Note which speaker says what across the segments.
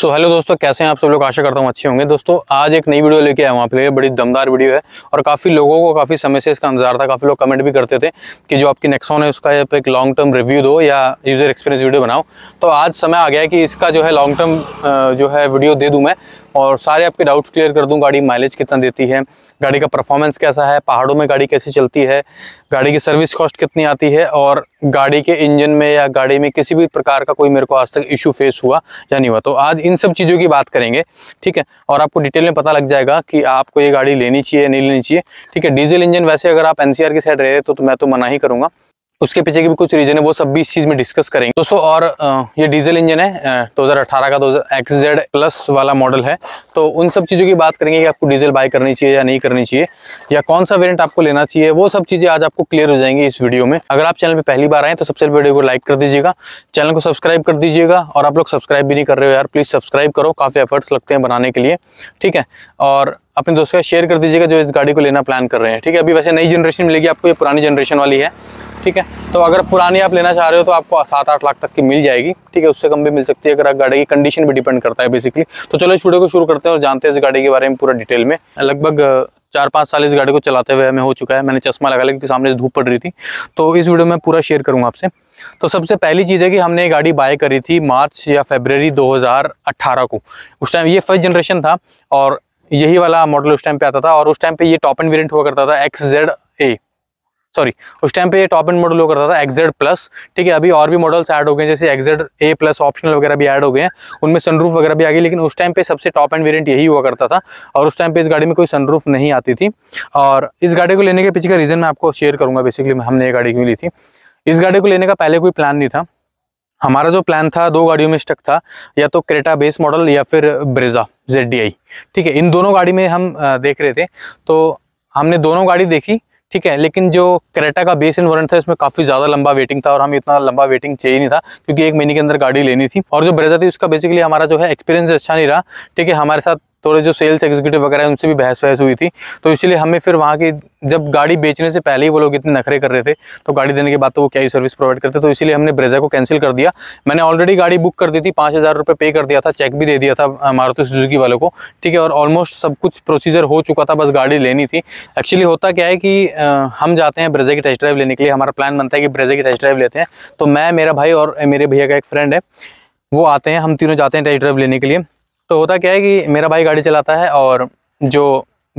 Speaker 1: सो so, hello दोस्तों कैसे हैं आप सब लोग आशा करता हूँ अच्छे होंगे दोस्तों आज एक नई वीडियो लेके आया हूँ आप लिए बड़ी दमदार वीडियो है और काफ़ी लोगों को काफ़ी समय से इसका इंतजार था काफ़ी लोग कमेंट भी करते थे कि जो आपकी नेक्सॉन है उसका एक लॉन्ग टर्म रिव्यू दो या यूज़र एक्सपीरियंस वीडियो बनाओ तो आज समय आ गया है कि इसका जो है लॉन्ग टर्म जो है वीडियो दे दूँ मैं और सारे आपके डाउट्स क्लियर कर दूँ गाड़ी माइलेज कितना देती है गाड़ी का परफॉर्मेंस कैसा है पहाड़ों में गाड़ी कैसी चलती है गाड़ी की सर्विस कॉस्ट कितनी आती है और गाड़ी के इंजन में या गाड़ी में किसी भी प्रकार का कोई मेरे को आज तक इशू फेस हुआ या नहीं हुआ तो आज इन सब चीज़ों की बात करेंगे ठीक है और आपको डिटेल में पता लग जाएगा कि आपको ये गाड़ी लेनी चाहिए नहीं लेनी चाहिए ठीक है डीजल इंजन वैसे अगर आप एन की साइड रह रहे तो, तो मैं तो मना ही करूँगा उसके पीछे की भी कुछ रीजन है वो सब भी इस चीज में डिस्कस करेंगे दोस्तों और ये डीजल इंजन है 2018 का दो एक्स जेड प्लस वाला मॉडल है तो उन सब चीज़ों की बात करेंगे कि आपको डीजल बाय करनी चाहिए या नहीं करनी चाहिए या कौन सा वेरियंट आपको लेना चाहिए वो सब चीज़ें आज आपको क्लियर हो जाएंगी इस वीडियो में अगर आप चैनल पर पहली बार आए तो सबसे वीडियो को लाइक कर दीजिएगा चैनल को सब्सक्राइब कर दीजिएगा और आप लोग सब्सक्राइब भी नहीं कर रहे हो यार प्लीज़ सब्सक्राइब करो काफ़ी एफर्ट्स लगते हैं बनाने के लिए ठीक है और अपने दोस्तों का शेयर कर दीजिएगा जो इस गाड़ी को लेना प्लान कर रहे हैं ठीक है अभी वैसे नई जनरेशन मिलेगी आपको ये पुरानी जनरेशन वाली है ठीक है तो अगर पुरानी आप लेना चाह रहे हो तो आपको सात आठ लाख तक की मिल जाएगी ठीक है उससे कम भी मिल सकती है अगर आप गाड़ी की कंडीशन भी डिपेंड करता है बेसिकली तो चलो इस वीडियो को शुरू करते हैं और जानते हैं इस गाड़ी के बारे में पूरा डिटेल में लगभग चार पाँच साल इस गाड़ी को चलाते हुए हमें हो चुका है मैंने चश्मा लगा लिया क्योंकि सामने धूप पड़ रही थी तो इस वीडियो में पूरा शेयर करूँगा आपसे तो सबसे पहली चीज़ है कि हमने गाड़ी बाय करी थी मार्च या फेबररी 2018 को उस टाइम ये फर्स्ट जनरेशन था और यही वाला मॉडल उस टाइम पे आता था और उस टाइम पे ये टॉप एंड वेरिएंट हुआ करता था एक्स जेड ए सॉरी उस टाइम पे ये टॉप एंड मॉडल हुआ करता था एक्जेड प्लस ठीक है अभी और भी मॉडल्स ऐड हो गए जैसे एक्जेड ए प्लस ऑप्शनल वगैरह भी ऐड हो गए हैं उनमें सनरूफ वगैरह भी आ गई लेकिन उस टाइम पे सबसे टॉप एंड वेरिएंट यही हुआ करता था और उस टाइम पे इस गाड़ी में कोई सनरूफ नहीं आती थी और इस गाड़ी को लेने के पीछे का रीज़न मैं आपको शेयर करूँगा बेसिकली हमने ये गाड़ी क्यों ली थी इस गाड़ी को लेने का पहले कोई प्लान नहीं था हमारा जो प्लान था दो गाड़ियों में स्टक था या तो क्रेटा बेस मॉडल या फिर ब्रेजा जेड ठीक है इन दोनों गाड़ी में हम देख रहे थे तो हमने दोनों गाड़ी देखी ठीक है लेकिन जो क्रेटा का बेस इन्वर्ट था इसमें काफ़ी ज़्यादा लंबा वेटिंग था और हमें इतना लंबा वेटिंग चाहिए नहीं था क्योंकि एक महीने के अंदर गाड़ी लेनी थी और जो ब्रेजा थी उसका बेसिकली हमारा जो है एक्सपीरियंस अच्छा नहीं रहा ठीक है हमारे साथ थोड़े जो सेल्स एग्जीक्यूटिव वगैरह उनसे भी बहस बहस हुई थी तो इसलिए हमें फिर वहाँ की जब गाड़ी बेचने से पहले ही वो लोग इतने नखरे कर रहे थे तो गाड़ी देने के बाद तो वो क्या ही सर्विस प्रोवाइड करते तो इसलिए हमने ब्रेजा को कैंसिल कर दिया मैंने ऑलरेडी गाड़ी बुक कर दी थी पाँच हज़ार रुपये पे कर दिया था चेक भी दे दिया था मारुति सुजुकी वालों को ठीक है और ऑलमोस्ट सब कुछ प्रोसीजर हो चुका था बस गाड़ी लेनी थी एक्चुअली होता क्या है कि हम जाते हैं ब्रेजा की टेस्ट ड्राइव लेने के लिए हमारा प्लान बनता है कि ब्रेजा की टेस्ट ड्राइव लेते हैं तो मैं मेरा भाई और मेरे भैया का एक फ्रेंड है वो आते हैं हम तीनों जाते हैं टेस्ट ड्राइव लेने के लिए तो होता क्या है कि मेरा भाई गाड़ी चलाता है और जो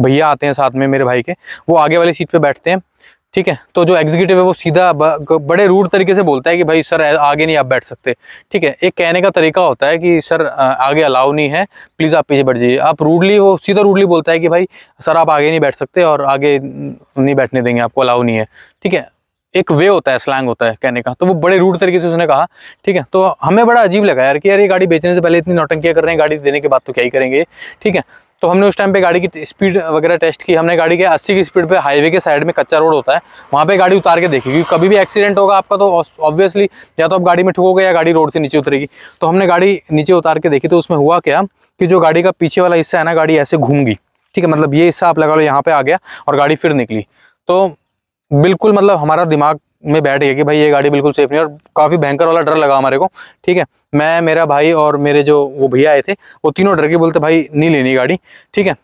Speaker 1: भैया आते हैं साथ में मेरे भाई के वो आगे वाली सीट पे बैठते हैं ठीक है तो जो एग्जीक्यूटिव है वो सीधा बड़े रूड तरीके से बोलता है कि भाई सर आगे नहीं आप बैठ सकते ठीक है एक कहने का तरीका होता है कि सर आगे अलाउ नहीं है प्लीज़ आप पीछे बैठ जाइए आप रूडली वो सीधा रूडली बोलता है कि भाई सर आप आगे नहीं बैठ सकते और आगे नहीं बैठने देंगे आपको अलाउ नहीं है ठीक है एक वे होता है स्लैंग होता है कहने का तो वो बड़े रूड तरीके से उसने कहा ठीक है तो हमें बड़ा अजीब लगा यार कि यार ये गाड़ी बेचने से पहले इतनी नौटंकियाँ कर रहे हैं गाड़ी देने के बाद तो क्या ही करेंगे ठीक है तो हमने उस टाइम पे गाड़ी की स्पीड वगैरह टेस्ट की हमने गाड़ी के 80 की स्पीड पे हाईवे के साइड में कच्चा रोड होता है वहाँ पे गाड़ी उतार के देखी क्योंकि कभी भी एक्सीडेंट होगा आपका तो ऑब्वियसली या तो आप गाड़ी में ठुकोगे या गाड़ी रोड से नीचे उतरेगी तो हमने गाड़ी नीचे उतार के देखी तो उसमें हुआ क्या कि जो गाड़ी का पीछे वाला हिस्सा है ना गाड़ी ऐसे घूमगी ठीक है मतलब ये हिस्सा आप लगा लो यहाँ पे आ गया और गाड़ी फिर निकली तो बिल्कुल मतलब हमारा दिमाग में बैठ गया कि भाई ये गाड़ी बिल्कुल सेफ नहीं और काफ़ी भयंकर वाला डर लगा हमारे को ठीक है मैं मेरा भाई और मेरे जो वो भैया आए थे वो तीनों डर के बोलते भाई नहीं लेनी गाड़ी ठीक है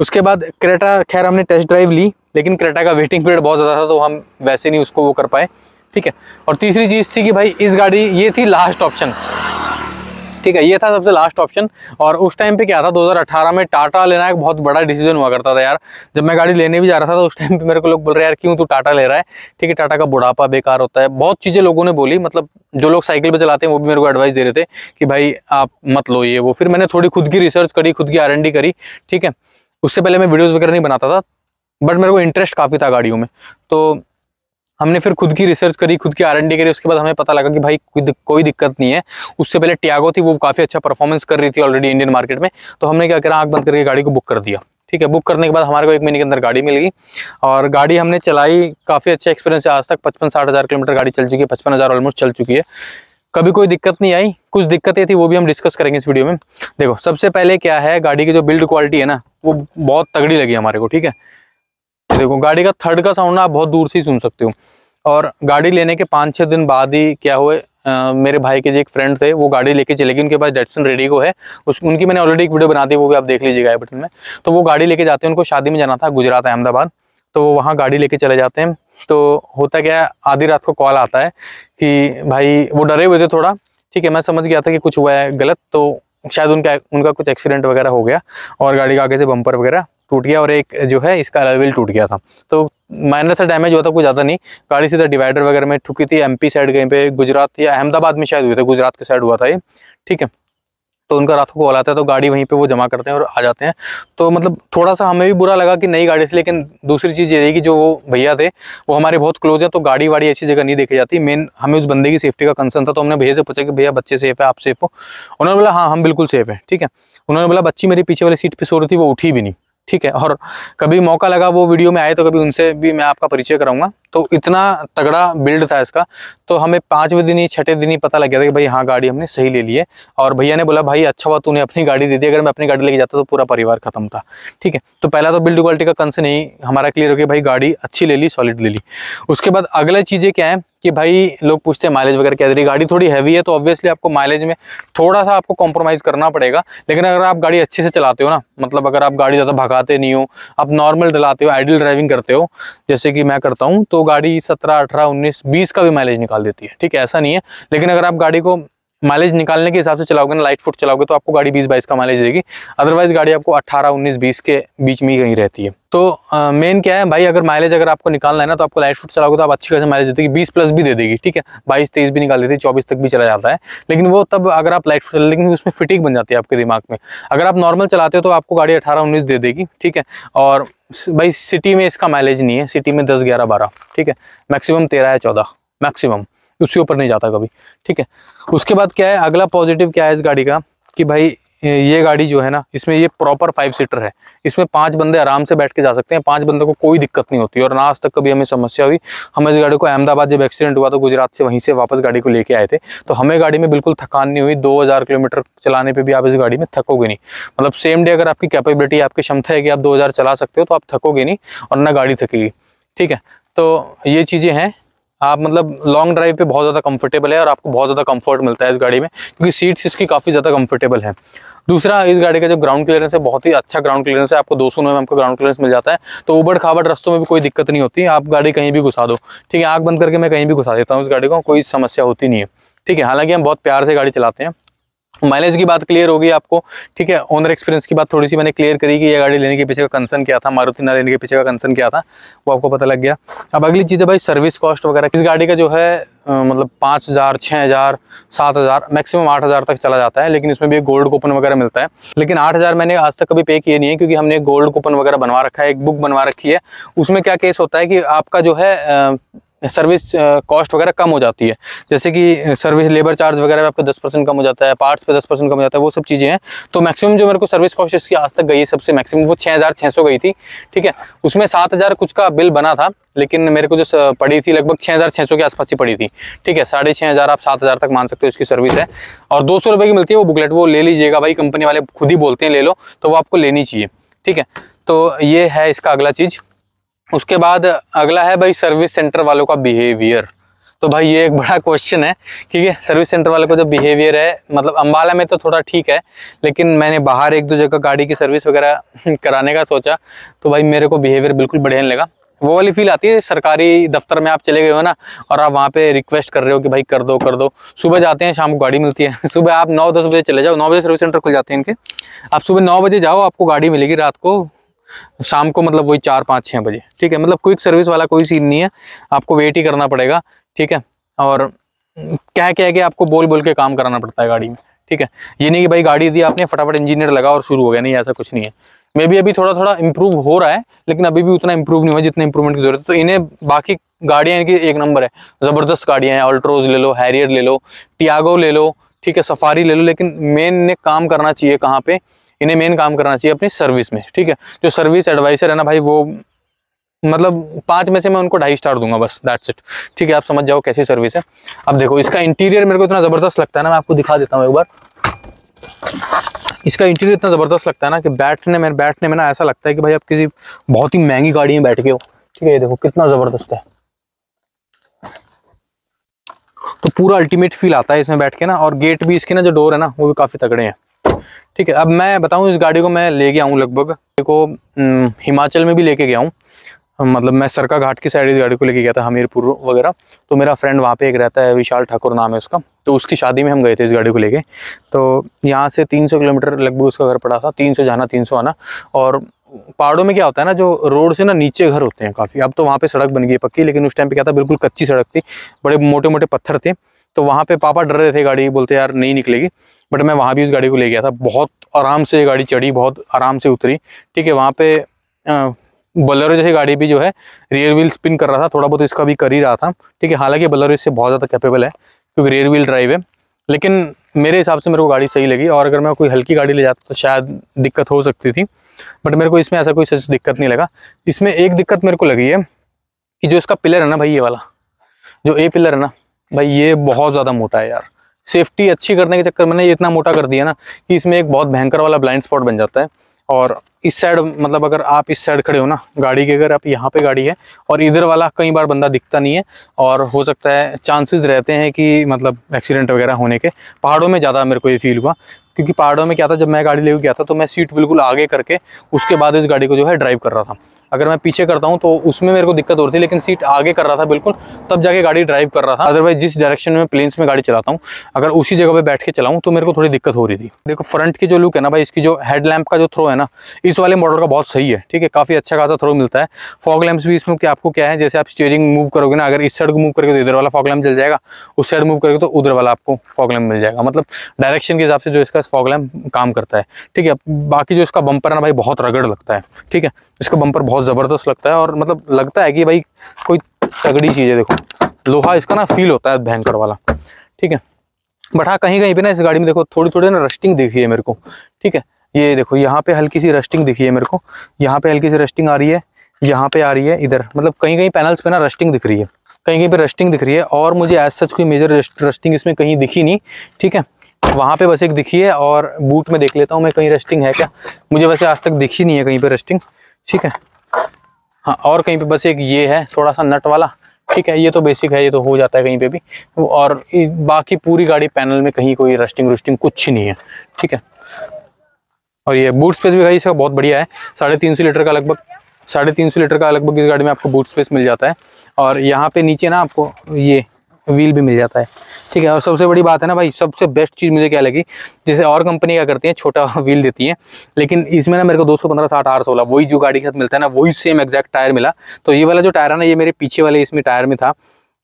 Speaker 1: उसके बाद क्रेटा खैर हमने टेस्ट ड्राइव ली लेकिन क्रेटा का वेटिंग पीरियड बहुत ज़्यादा था तो हम वैसे नहीं उसको वो कर पाए ठीक है और तीसरी चीज़ थी कि भाई इस गाड़ी ये थी लास्ट ऑप्शन ठीक है ये था सबसे लास्ट ऑप्शन और उस टाइम पे क्या था 2018 में टाटा लेना एक बहुत बड़ा डिसीजन हुआ करता था यार जब मैं गाड़ी लेने भी जा रहा था तो उस टाइम पे मेरे को लोग बोल रहे यार क्यों तू टाटा ले रहा है ठीक है टाटा का बुढ़ापा बेकार होता है बहुत चीज़ें लोगों ने बोली मतलब जो लोग साइकिल पर चलाते हैं वो भी मेरे को एडवाइस दे रहे थे कि भाई आप मत लो ये वो फिर मैंने थोड़ी खुद की रिसर्च करी खुद की आर करी ठीक है उससे पहले मैं वीडियोज़ वगैरह नहीं बनाता था बट मेरे को इंटरेस्ट काफ़ी था गाड़ियों में तो हमने फिर खुद की रिसर्च करी खुद की आर करी उसके बाद हमें पता लगा कि भाई कोई दिक्कत नहीं है उससे पहले टियागो थी वो काफ़ी अच्छा परफॉर्मेंस कर रही थी ऑलरेडी इंडियन मार्केट में तो हमने क्या करा आँख बंद करके गाड़ी को बुक कर दिया ठीक है बुक करने के बाद हमारे को एक महीने के अंदर गाड़ी मिल गई और गाड़ी हमने चलाई काफ़ी अच्छा एक्सपीरियंस है आज तक पचपन साठ हज़ार किलोमीटर गाड़ी चल चुकी है पचपन हज़ार ऑलमोस्ट चल चुकी है कभी कोई दिक्कत नहीं आई कुछ दिक्कतें थी वो भी हम डिस्कस करेंगे इस वीडियो में देखो सबसे पहले क्या है गाड़ी की जो बिल्ड क्वालिटी है ना वो बहुत तगड़ी लगी हमारे को ठीक है देखो गाड़ी का थर्ड का साउंड आप बहुत दूर से ही सुन सकते हो और गाड़ी लेने के पाँच छः दिन बाद ही क्या हुए आ, मेरे भाई के जो एक फ्रेंड थे वो गाड़ी लेके चले गए उनके पास डेटसन को है उस उनकी मैंने ऑलरेडी एक वीडियो बना दी वो भी आप देख लीजिएगा बटन में तो वो गाड़ी लेके जाते हैं उनको शादी में जाना था गुजरात अहमदाबाद तो वो वहाँ गाड़ी लेके चले जाते हैं तो होता क्या है आधी रात को कॉल आता है कि भाई वो डरे हुए थे थोड़ा ठीक है मैं समझ गया था कि कुछ हुआ है गलत तो शायद उनका उनका कुछ एक्सीडेंट वगैरह हो गया और गाड़ी का आगे से बम्पर वगैरह टूट गया और एक जो है इसका अलविल टूट गया था तो माइनर सा डैमेज हुआ था कोई ज़्यादा नहीं गाड़ी सीधा डिवाइडर वगैरह में ठुकी थी एमपी साइड कहीं पे गुजरात या अहमदाबाद में शायद हुए थे गुजरात के साइड हुआ था ये ठीक है तो उनका रात को कॉल आता है तो गाड़ी वहीं पे वो जमा करते हैं और आ जाते हैं तो मतलब थोड़ा सा हमें भी बुरा लगा कि नई गाड़ी से लेकिन दूसरी चीज़ ये रही कि जो वो भैया थे वो हमारे बहुत क्लोज है तो गाड़ी वाड़ी ऐसी जगह नहीं देखी जाती मेन हमें उस बंदे की सेफ्टी का कंसर्न था तो हमने भैया से पूछा कि भैया बच्चे सेफ है आप सेफ हो उन्होंने बोला हाँ हम बिल्कुल सेफ है ठीक है उन्होंने बोला बच्ची मेरी पीछे वाली सीट पर सो रही थी वो उठी भी नहीं ठीक है और कभी मौका लगा वो वीडियो में आए तो कभी उनसे भी मैं आपका परिचय कराऊंगा तो इतना तगड़ा बिल्ड था इसका तो हमें पाँचवें दिन ही छठे दिन ही पता लग गया था कि भाई हाँ गाड़ी हमने सही ले ली है और भैया ने बोला भाई अच्छा हुआ तूने अपनी गाड़ी दे दी अगर मैं अपनी गाड़ी लेके जाता तो पूरा परिवार खत्म था ठीक है तो पहला तो बिल्ड क्वालिटी का कंसर्न ही हमारा क्लियर हो गया भाई गाड़ी अच्छी ले ली सॉलिड ले ली उसके बाद अगला चीज़ें क्या है कि भाई लोग पूछते हैं माइलेज वगैरह क्या दे रही गाड़ी थोड़ी हैवी है तो ऑब्वियसली आपको माइलेज में थोड़ा सा आपको कॉम्प्रोमाइज़ करना पड़ेगा लेकिन अगर आप गाड़ी अच्छे से चलाते हो ना मतलब अगर आप गाड़ी ज़्यादा भगाते नहीं हो आप नॉर्मल डलाते हो आइडल ड्राइविंग करते हो जैसे कि मैं करता हूँ तो तो गाड़ी सत्रह अठारह उन्नीस बीस का भी माइलेज निकाल देती है ठीक है ऐसा नहीं है लेकिन अगर आप गाड़ी को माइलेज निकालने के हिसाब से चलाओगे ना लाइट फुट चलाओगे तो आपको गाड़ी बीस बाईस का माइलेज देगी अदरवाइज गाड़ी आपको अट्ठारह उन्नीस बीस के बीच में ही कहीं रहती है तो मेन क्या है भाई अगर माइलेज अगर आपको निकालना है ना तो आपको लाइट फुट चलाओगे तो आप अच्छी खास माइलेज देती देगी बीस प्लस भी दे देगी ठीक है बाईस तेईस भी निकाल देती है चौबीस तक भी चला जाता है लेकिन वो तब अगर आप लाइट फुट चला लेकिन उसमें फिटिंग बन जाती है आपके दिमाग में अगर आप नॉर्मल चलाते हो तो आपको गाड़ी अठारह उन्नीस दे देगी ठीक है और भाई सिटी में इसका माइलेज नहीं है सिटी में दस ग्यारह बारह ठीक है मैक्सिमम तेरह या चौदह मैक्सिमम उसके ऊपर नहीं जाता कभी ठीक है उसके बाद क्या है अगला पॉजिटिव क्या है इस गाड़ी का कि भाई ये गाड़ी जो है ना इसमें ये प्रॉपर फाइव सीटर है इसमें पांच बंदे आराम से बैठ के जा सकते हैं पांच बंदों को कोई दिक्कत नहीं होती और ना आज तक कभी हमें समस्या हुई हम इस गाड़ी को अहमदाबाद जब एक्सीडेंट हुआ तो गुजरात से वहीं से वापस गाड़ी को लेके आए थे तो हमें गाड़ी में बिल्कुल थकान नहीं हुई दो किलोमीटर चलाने पर भी आप इस गाड़ी में थकोगे नहीं मतलब सेम डे अगर आपकी कैपेबिलिटी आपकी क्षमता है कि आप दो चला सकते हो तो आप थकोगे नहीं और ना गाड़ी थकेगी ठीक है तो ये चीज़ें हैं आप मतलब लॉन्ग ड्राइव पे बहुत ज़्यादा कंफर्टेबल है और आपको बहुत ज़्यादा कंफर्ट मिलता है इस गाड़ी में क्योंकि सीट्स इसकी काफ़ी ज़्यादा कंफर्टेबल है दूसरा इस गाड़ी का जो ग्राउंड क्लियरेंस है बहुत ही अच्छा ग्राउंड क्लियरेंस है आपको दो सौ में आपको ग्राउंड क्लियरेंस मिल जाता है तो उबड़ खाबड़ रस्तों में भी कोई दिक्कत नहीं होती आप गाड़ी कहीं भी घुसा दो ठीक है आग बंद करके मैं कहीं भी घुसा देता हूँ इस गाड़ी को कोई समस्या होती नहीं है ठीक है हालांकि हम बहुत प्यार से गाड़ी चलाते हैं माइलेज की बात क्लियर होगी आपको ठीक है ओनर एक्सपीरियंस की बात थोड़ी सी मैंने क्लियर करी कि यह गाड़ी लेने के पीछे का कंसर्न क्या था मारुति ना लेने के पीछे का कंसर्न क्या था वो आपको पता लग गया अब अगली चीज़ है भाई सर्विस कॉस्ट वगैरह इस गाड़ी का जो है मतलब पाँच हज़ार छः हज़ार सात हज़ार मैक्सिमम आठ हज़ार तक चला जाता है लेकिन इसमें भी गोल्ड कूपन वगैरह मिलता है लेकिन आठ हज़ार मैंने आज तक कभी पे किए नहीं है क्योंकि हमने गोल्ड कूपन वगैरह बनवा रखा है एक बुक बनवा रखी है उसमें क्या केस होता है कि आपका जो है सर्विस कॉस्ट वगैरह कम हो जाती है जैसे कि सर्विस लेबर चार्ज वगैरह आपका दस परसेंट कम हो जाता है पार्ट्स पे दस परसेंट कम हो जाता है वो सब चीज़ें हैं तो मैक्सिमम जो मेरे को सर्विस कॉस्ट इसकी आज तक गई है सबसे मैक्सिमम वो छः हज़ार छः सौ गई थी ठीक है उसमें सात हज़ार कुछ का बिल बना था लेकिन मेरे को जो पड़ी थी लगभग छः हज़ार छः सौ के आसपास ही पड़ी थी ठीक है साढ़े छः हज़ार आप सात हज़ार तक मान सकते हो इसकी सर्विस है और दो सौ रुपये की मिलती है वो बुकलेट वो ले लीजिएगा भाई कंपनी वाले खुद ही बोलते हैं ले लो तो वो आपको लेनी चाहिए ठीक है तो ये है इसका अगला चीज़ उसके बाद अगला है भाई सर्विस सेंटर वालों का बिहेवियर तो भाई ये एक बड़ा क्वेश्चन है ठीक है सर्विस सेंटर वाले का जो बिहेवियर है मतलब अम्बाला में तो थोड़ा ठीक है लेकिन मैंने बाहर एक दो जगह गाड़ी की सर्विस वगैरह कराने का सोचा तो भाई मेरे को बिहेवियर बिल्कुल बढ़िया नहीं लगा वो वाली फील आती है सरकारी दफ्तर में आप चले गए हो ना और आप वहाँ पे रिक्वेस्ट कर रहे हो कि भाई कर दो कर दो सुबह जाते हैं शाम को गाड़ी मिलती है सुबह आप नौ दस बजे चले जाओ नौ बजे सर्विस सेंटर खुल जाते हैं इनके आप सुबह नौ बजे जाओ आपको गाड़ी मिलेगी रात को शाम को मतलब वही चार पाँच छः बजे ठीक है मतलब क्विक सर्विस वाला कोई सीन नहीं है आपको वेट ही करना पड़ेगा ठीक है और क्या क्या कि आपको बोल बोल के काम कराना पड़ता है गाड़ी में ठीक है ये नहीं कि भाई गाड़ी दी आपने फटाफट इंजीनियर लगा और शुरू हो गया नहीं ऐसा कुछ नहीं है मे भी अभी थोड़ा थोड़ा इम्प्रूव हो रहा है लेकिन अभी भी उतना इम्प्रूव नहीं हुआ जितना इम्प्रूवमेंट की जरूरत है तो इन्हें बाकी गाड़ियाँ इनकी एक नंबर है ज़बरदस्त गाड़ियाँ हैं अल्ट्रोज ले लो हैरियर ले लो टियागो ले लो ठीक है सफारी ले लो लेकिन मेन ने काम करना चाहिए कहाँ पे इन्हें मेन काम करना चाहिए अपनी सर्विस में ठीक है जो सर्विस एडवाइसर है ना भाई वो मतलब पांच में से मैं उनको ढाई स्टार दूंगा बस दैट्स इट ठीक है आप समझ जाओ कैसी सर्विस है अब देखो इसका इंटीरियर मेरे को इतना ज़बरदस्त लगता है ना मैं आपको दिखा देता हूँ एक बार इसका इंटीरियर इतना ज़बरदस्त लगता है ना कि बैठने में बैठने में ना ऐसा लगता है कि भाई आप किसी बहुत ही महंगी गाड़ी में बैठ गए हो ठीक है ये देखो कितना ज़बरदस्त है तो पूरा अल्टीमेट फील आता है इसमें बैठ के ना और गेट भी इसके ना जो डोर है ना वो भी काफ़ी तगड़े हैं ठीक है अब मैं बताऊँ इस गाड़ी को मैं ले गया हूँ लगभग देखो हम्म, हिमाचल में भी लेके गया हूँ मतलब मैं सरका घाट की साइड इस गाड़ी को लेके गया था हमीरपुर वगैरह तो मेरा फ्रेंड वहाँ पे एक रहता है विशाल ठाकुर नाम है उसका तो उसकी शादी में हम गए थे इस गाड़ी को लेके तो यहाँ से 300 किलोमीटर लगभग उसका घर पड़ा था 300 जाना 300 आना और पहाड़ों में क्या होता है ना जो रोड से ना नीचे घर होते हैं काफ़ी अब तो वहाँ पर सड़क बन गई पक्की लेकिन उस टाइम पे क्या था बिल्कुल कच्ची सड़क थी बड़े मोटे मोटे पत्थर थे तो वहाँ पे पापा डर रहे थे गाड़ी बोलते यार नहीं निकलेगी बट मैं वहाँ भी उस गाड़ी को ले गया था बहुत आराम से गाड़ी चढ़ी बहुत आराम से उतरी ठीक है वहाँ पे बलरो जैसी गाड़ी भी जो है रियर व्हील स्पिन कर रहा था थोड़ा बहुत इसका भी कर ही रहा था ठीक है हालांकि बलरो इससे बहुत ज़्यादा कैपेबल है क्योंकि रियर व्हील ड्राइव है लेकिन मेरे हिसाब से मेरे को गाड़ी सही लगी और अगर मैं कोई हल्की गाड़ी ले जाता तो शायद दिक्कत हो सकती थी बट मेरे को इसमें ऐसा कोई सच दिक्कत नहीं लगा इसमें एक दिक्कत मेरे को लगी है कि जो इसका पिलर है ना भाई ये वाला जो ए पिलर है ना भाई ये बहुत ज़्यादा मोटा है यार सेफ्टी अच्छी करने के चक्कर में ये इतना मोटा कर दिया ना कि इसमें एक बहुत भयंकर वाला ब्लाइंड स्पॉट बन जाता है और इस साइड मतलब अगर आप इस साइड खड़े हो ना गाड़ी के अगर आप यहाँ पे गाड़ी है और इधर वाला कई बार बंदा दिखता नहीं है और हो सकता है चांसेस रहते हैं कि मतलब एक्सीडेंट वगैरह होने के पहाड़ों में ज़्यादा मेरे को ये फील हुआ क्योंकि पहाड़ों में क्या था जब मैं गाड़ी लेकर गया था तो मैं सीट बिल्कुल आगे करके उसके बाद इस गाड़ी को जो है ड्राइव कर रहा था अगर मैं पीछे करता हूँ तो उसमें मेरे को दिक्कत हो रही थी लेकिन सीट आगे कर रहा था बिल्कुल तब जाके गाड़ी ड्राइव कर रहा था अदरवाइज जिस डायरेक्शन में प्लेन्स में गाड़ी चलाता हूँ अगर उसी जगह पर बैठ के चलाऊँ तो मेरे को थोड़ी दिक्कत हो रही थी देखो फ्रंट की जो लुक है ना भाई इसकी जो हेडलैम्प का जो थ्रो है ना इस वाले मॉडल का बहुत सही है ठीक है काफ़ी अच्छा खासा थ्रो मिलता है फॉग लैम्प्स भी इसमें आपको क्या है जैसे आप स्टेयरिंग मूव करोगे ना अगर इस साइड को मूव करके तो इधर वाला फॉग लैम्प जल जाएगा उस साइड मूव करके तो उधर वाला आपको फॉग लैम्प मिल जाएगा मतलब डायरेक्शन के हिसाब से जो इसका फॉग लैम्प काम करता है ठीक है बाकी जो इसका बंपर है ना भाई बहुत रगड़ लगता है ठीक है इसका बंपर बहुत बहुत ज़बरदस्त लगता है और मतलब लगता है कि भाई कोई तगड़ी चीज़ है देखो लोहा इसका ना फील होता है भयंकर वाला ठीक है बट हाँ कहीं कहीं पे ना इस गाड़ी में देखो थोड़ी थोड़ी ना रस्टिंग दिखी है मेरे को ठीक है ये देखो यहाँ पे हल्की सी रस्टिंग दिखी है मेरे को यहाँ पे हल्की सी रस्टिंग आ रही है यहाँ पे आ रही है इधर मतलब कहीं कहीं पैनल्स पे ना रस्टिंग दिख रही है कहीं कहीं पे रस्टिंग दिख रही है और मुझे एज सच कोई मेजर रस्टिंग इसमें कहीं दिखी नहीं ठीक है वहाँ पे बस एक दिखी है और बूट में देख लेता हूँ मैं कहीं रस्टिंग है क्या मुझे वैसे आज तक दिखी नहीं है कहीं पे रस्टिंग ठीक है हाँ और कहीं पे बस एक ये है थोड़ा सा नट वाला ठीक है ये तो बेसिक है ये तो हो जाता है कहीं पे भी और बाकी पूरी गाड़ी पैनल में कहीं कोई रस्टिंग रुस्टिंग कुछ ही नहीं है ठीक है और ये बूट स्पेस भी भाई इसका बहुत बढ़िया है साढ़े तीन सौ लीटर का लगभग साढ़े तीन सौ लीटर का लगभग इस गाड़ी में आपको बूट स्पेस मिल जाता है और यहाँ पे नीचे ना आपको ये व्हील भी मिल जाता है ठीक है और सबसे बड़ी बात है ना भाई सबसे बेस्ट चीज़ मुझे क्या लगी जैसे और कंपनी क्या करती है छोटा व्हील देती है लेकिन इसमें ना मेरे को दो सौ पंद्रह साठ आर सोलह वही जो गाड़ी के साथ मिलता है ना वही सेम एग्जैक्ट टायर मिला तो ये वाला जो टायर है ना ये मेरे पीछे वाले इसमें टायर में था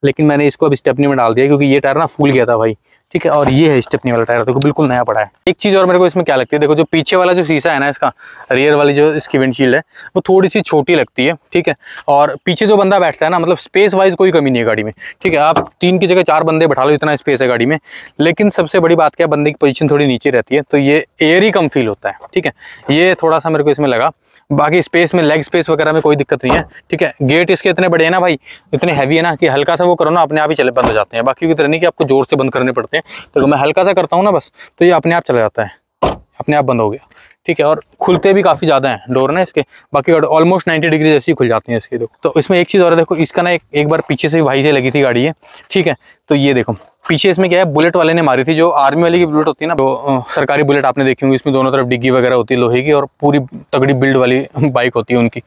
Speaker 1: लेकिन मैंने इसको अब स्टेपनी में डाल दिया क्योंकि ये टायर ना फूल गया था भाई ठीक है और ये है स्टेपनी वाला टायर देखो बिल्कुल नया पड़ा है एक चीज़ और मेरे को इसमें क्या लगती है देखो जो पीछे वाला जो शीशा है ना इसका रियर वाली जो इसकी विंडशील्ड है वो थोड़ी सी छोटी लगती है ठीक है और पीछे जो बंदा बैठता है ना मतलब स्पेस वाइज कोई कमी नहीं है गाड़ी में ठीक है आप तीन की जगह चार बंदे बैठा लो इतना स्पेस है गाड़ी में लेकिन सबसे बड़ी बात क्या बंदे की पोजिशन थोड़ी नीचे रहती है तो ये एयर ही कम फील होता है ठीक है ये थोड़ा सा मेरे को इसमें लगा बाकी स्पेस में लेग स्पेस वगैरह में कोई दिक्कत नहीं है ठीक है गेट इसके इतने बड़े हैं ना भाई इतने हैवी है ना कि हल्का सा वो करो ना अपने आप ही चले बंद हो जाते हैं बाकी तरह नहीं कि आपको जोर से बंद करने पड़ते हैं तो मैं हल्का सा करता हूँ ना बस तो ये अपने आप चला जाता है अपने आप बंद हो गया ठीक है और खुलते भी काफ़ी ज़्यादा हैं डोर ना इसके बाकी ऑलमोस्ट नाइन्टी डिग्री जैसे ही खुल जाती हैं इसकी देखो तो इसमें एक चीज़ और देखो इसका ना एक एक बार पीछे से भाई से लगी थी गाड़ी है ठीक है तो ये देखो पीछे इसमें क्या है बुलेट वाले ने मारी थी जो आर्मी वाले की बुलेट होती है ना सरकारी बुलेट आपने देखी होंगी इसमें दोनों तरफ डिग्गी वगैरह होती है लोहे की और पूरी तगड़ी बिल्ड वाली बाइक होती है उनकी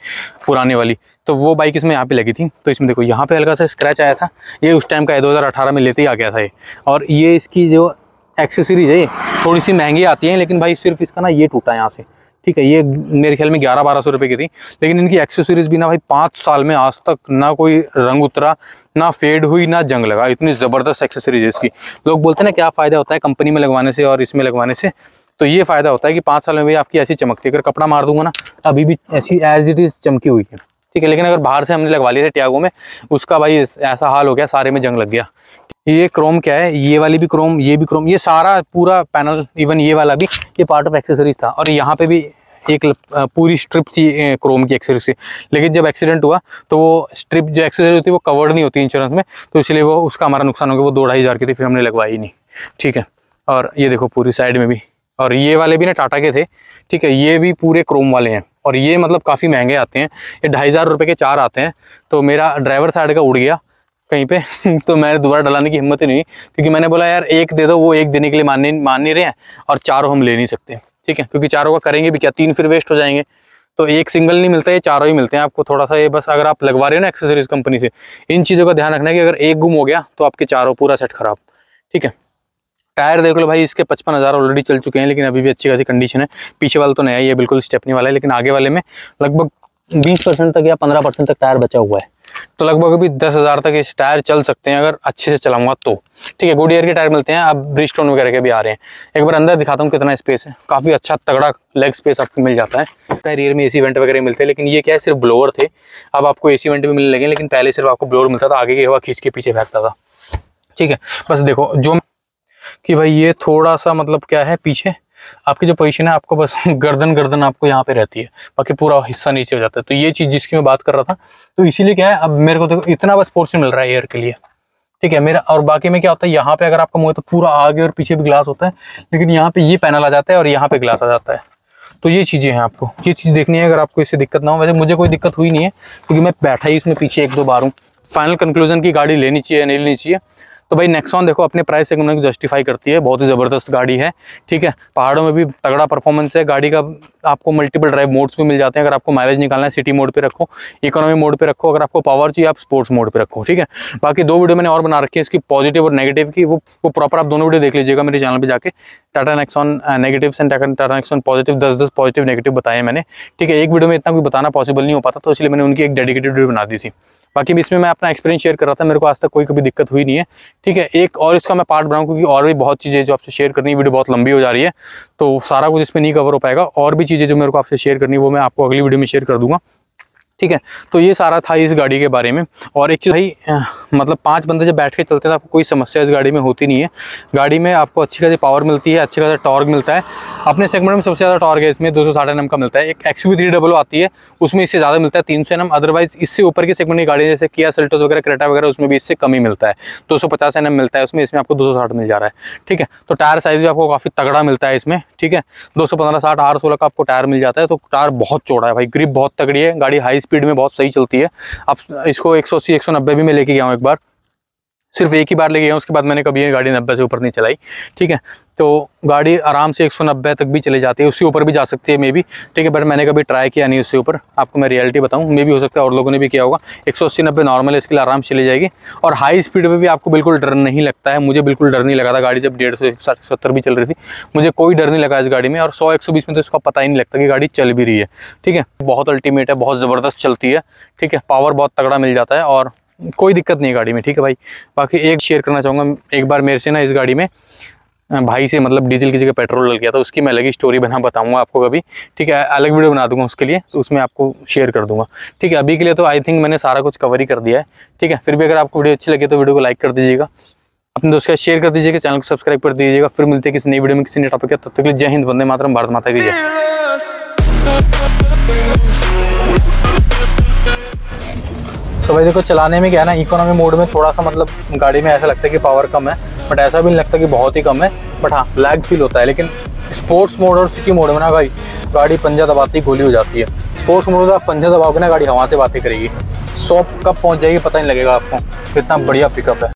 Speaker 1: पुराने वाली तो वो बाइक इसमें यहाँ पे लगी थी तो इसमें देखो यहाँ पे हल्का सा स्क्रैच आया था ये उस टाइम का है दो में लेते ही आ गया था ये और ये इसकी जो एक्सेसरीज है थोड़ी सी महंगी आती है लेकिन भाई सिर्फ इसका ना ये टूटा है यहाँ से ठीक है ये मेरे ख्याल में ग्यारह बारह सौ रुपये की थी लेकिन इनकी एक्सेसरीज भी ना भाई पाँच साल में आज तक ना कोई रंग उतरा ना फेड हुई ना जंग लगा इतनी ज़बरदस्त एक्सेसरीज है इसकी लोग बोलते ना क्या फ़ायदा होता है कंपनी में लगवाने से और इसमें लगवाने से तो ये फ़ायदा होता है कि पाँच साल में भाई आपकी ऐसी चमकती है अगर कपड़ा मार दूंगा ना अभी भी ऐसी एज इट इज़ चमकी हुई है ठीक है लेकिन अगर बाहर से हमने लगवा लिए थे टियागो में उसका भाई ऐसा हाल हो गया सारे में जंग लग गया ये क्रोम क्या है ये वाली भी क्रोम ये भी क्रोम ये सारा पूरा पैनल इवन ये वाला भी ये पार्ट ऑफ एक्सेसरीज था और यहाँ पे भी एक पूरी स्ट्रिप थी क्रोम की एक्सेसरी से लेकिन जब एक्सीडेंट हुआ तो वो स्ट्रिप जो एक्सेसरी होती है वो कवर्ड नहीं होती इंश्योरेंस में तो इसलिए वो उसका हमारा नुकसान हो गया वो दो ढाई हज़ार की थी फिर हमने लगवाई नहीं ठीक है और ये देखो पूरी साइड में भी और ये वाले भी ना टाटा के थे ठीक है ये भी पूरे क्रोम वाले हैं और ये मतलब काफ़ी महंगे आते हैं ये ढाई हज़ार रुपये के चार आते हैं तो मेरा ड्राइवर साइड का उड़ गया कहीं पे तो मैंने दोबारा डलाने की हिम्मत ही नहीं क्योंकि मैंने बोला यार एक दे दो वो एक देने के लिए मान नहीं मान नहीं रहे हैं और चारों हम ले नहीं सकते ठीक है क्योंकि चारों का करेंगे भी क्या तीन फिर वेस्ट हो जाएंगे तो एक सिंगल नहीं मिलता ये चारों ही मिलते हैं आपको थोड़ा सा ये बस अगर आप लगवा रहे हो ना एक्सेसरीज कंपनी से इन चीज़ों का ध्यान रखना है कि अगर एक गुम हो गया तो आपके चारों पूरा सेट खराब ठीक है टायर देख लो भाई इसके पचपन हज़ार ऑलरेडी चल चुके हैं लेकिन अभी भी अच्छी खासी कंडीशन है पीछे वाला तो नया ही है बिल्कुल स्टेपनी वाला है लेकिन आगे वाले में लगभग बीस परसेंट तक या पंद्रह परसेंट तक टायर बचा हुआ है तो लगभग अभी दस हज़ार तक इस टायर चल सकते हैं अगर अच्छे से चलाऊंगा तो ठीक है गुड ईयर के टायर मिलते हैं अब ब्रिस्टोन वगैरह के भी आ रहे हैं एक बार अंदर दिखाता हूँ कितना स्पेस है काफ़ी अच्छा तगड़ा लेग स्पेस आपको मिल जाता है रियर में ए वेंट वगैरह मिलते हैं लेकिन ये क्या है सिर्फ ब्लोअर थे अब आपको ए सी वेंट भी मिलने लगे लेकिन पहले सिर्फ आपको ब्लोअर मिलता था आगे की हवा खींच के पीछे फेंकता था ठीक है बस देखो जो कि भाई ये थोड़ा सा मतलब क्या है पीछे आपकी जो पोजिशन है आपको बस गर्दन गर्दन आपको यहाँ पे रहती है बाकी पूरा हिस्सा नीचे हो जाता है तो ये चीज़ जिसकी मैं बात कर रहा था तो इसीलिए क्या है अब मेरे को देखो इतना बस पोर्शन मिल रहा है एयर के लिए ठीक है मेरा और बाकी में क्या होता है यहाँ पे अगर आपका मुँह तो पूरा आगे और पीछे भी ग्लास होता है लेकिन यहाँ पे ये पैनल आ जाता है और यहाँ पे ग्लास आ जाता है तो ये चीज़ें हैं आपको ये चीज़ देखनी है अगर आपको इससे दिक्कत ना हो वैसे मुझे कोई दिक्कत हुई नहीं है क्योंकि मैं बैठा ही इसमें पीछे एक दो बार हूँ फाइनल कंक्लूजन की गाड़ी लेनी चाहिए नहीं लेनी चाहिए तो भाई नेक्सॉन देखो अपने प्राइस सेगमेंट को जस्टिफाई करती है बहुत ही ज़बरदस्त गाड़ी है ठीक है पहाड़ों में भी तगड़ा परफॉर्मेंस है गाड़ी का आपको मल्टीपल ड्राइव मोड्स भी मिल जाते हैं अगर आपको माइलेज निकालना है सिटी मोड पे रखो इकोनॉमी मोड पे रखो अगर आपको पावर चाहिए आप स्पोर्ट्स मोड पे रखो ठीक है बाकी दो वीडियो मैंने और बना रखी है इसकी पॉजिटिव और नेगेटिव की वो वो प्रॉपर आप दोनों वीडियो देख लीजिएगा मेरे चैनल पर जाकर Tata Nexon negative and Tata Nexon positive दस दस पॉजिटिव नेगेटिव बताए मैंने ठीक है एक वीडियो में इतना भी बताना पॉसिबल नहीं हो पाता तो इसलिए मैंने उनकी एक डेडिकेटेड वीडियो बना दी थी बाकी इसमें मैं अपना एक्सपीरियंस शेयर कर रहा था मेरे को आज तक कोई कभी दिक्कत हुई नहीं है ठीक है एक और इसका मैं पार्ट बनाऊँ क्योंकि और भी बहुत चीज़ें जो आपसे शेयर करनी है वीडियो बहुत लंबी हो जा रही है तो सारा कुछ इसमें नहीं कवर हो पाएगा और भी चीज़ें जो मेरे को आपसे शेयर करनी है वो मैं आपको अगली वीडियो में शेयर कर दूंगा ठीक है तो ये सारा था इस गाड़ी के बारे में और एक चीज़ भाई मतलब पांच बंदे जब बैठ के चलते हैं तो आपको कोई समस्या इस गाड़ी में होती नहीं है गाड़ी में आपको अच्छी खासी पावर मिलती है अच्छी खासा टॉर्क मिलता है अपने सेगमेंट में सबसे ज़्यादा टॉर्क है इसमें दो सौ का मिलता है एक एक्स थ्री डबल आती है उसमें इससे ज़्यादा मिलता है तीन सौ अदरवाइज इससे ऊपर की सेगमेंट की गाड़ी जैसे किया सल्टस वगैरह क्रेटा वगैरह उसमें भी इससे कम मिलता है दो सौ मिलता है उसमें इसमें आपको दो मिल जा रहा है ठीक है तो टायर साइज़ भी आपको काफ़ी तगड़ा मिलता है इसमें ठीक है दो सौ पंद्रह साठ सोलह का आपको टायर मिल जाता है तो टायर बहुत चौड़ा है भाई ग्रिप बहुत तगड़ी है गाड़ी हाई स्पीड में बहुत सही चलती है आप इसको एक सौ अस्सी एक सौ नब्बे भी मैं लेके गया हूँ एक बार सिर्फ एक ही बार ले गया उसके बाद मैंने कभी ये गाड़ी नब्बे से ऊपर नहीं चलाई ठीक है तो गाड़ी आराम से एक तक भी चले जाती है उसके ऊपर भी जा सकती है मे भी ठीक है बट मैंने कभी ट्राई किया नहीं उससे ऊपर आपको मैं रियलिटी बताऊँ मे भी हो सकता है और लोगों ने भी किया होगा एक सौ अस्सी नब्बे नॉर्मल है इसके लिए आराम से चली जाएगी और हाई स्पीड में भी आपको बिल्कुल डर नहीं लगता है मुझे बिल्कुल डर नहीं लगा था गाड़ी जब डेढ़ सौ साठ सत्तर भी चल रही थी मुझे कोई डर नहीं लगा इस गाड़ी में और सौ एक सौ बीस में तो इसका पता ही नहीं लगता कि गाड़ी चल भी रही है ठीक है बहुत अल्टीमेट है बहुत ज़बरदस्त चलती है ठीक है पावर बहुत तगड़ा मिल जाता है और कोई दिक्कत नहीं है गाड़ी में ठीक है भाई बाकी एक शेयर करना चाहूँगा एक बार मेरे से ना इस गाड़ी में भाई से मतलब डीजल की जगह पेट्रोल लग गया था उसकी मैं अलग ही स्टोरी बना बताऊंगा आपको कभी ठीक है अलग वीडियो बना दूंगा उसके लिए तो उसमें आपको शेयर कर दूंगा ठीक है अभी के लिए तो आई थिंक मैंने सारा कुछ कवर ही कर दिया है ठीक है फिर भी अगर आपको वीडियो अच्छी लगे तो वीडियो को लाइक कर दीजिएगा अपने दोस्त का शेयर कर दीजिएगा चैनल को सब्सक्राइब कर दीजिएगा फिर मिलते किसी नई वीडियो में किसी नए टॉपिक का तब तक जय हिंद वंदे मातरम भारत माता की जय सो भाई देखो चलाने में क्या है ना इकोनॉमी मोड में थोड़ा सा मतलब गाड़ी में ऐसा लगता है कि पावर कम है बट ऐसा भी नहीं लगता कि बहुत ही कम है बट हाँ लैग फील होता है लेकिन स्पोर्ट्स मोड और सिटी मोड में ना भाई गाड़ी पंजा दबाती गोली हो जाती है स्पोर्ट्स मोड में तो आप पंजा दबाओगे ना गाड़ी हवा से बातें करेगी सौ कब पहुँच जाएगी पता नहीं लगेगा आपको इतना बढ़िया पिकअप है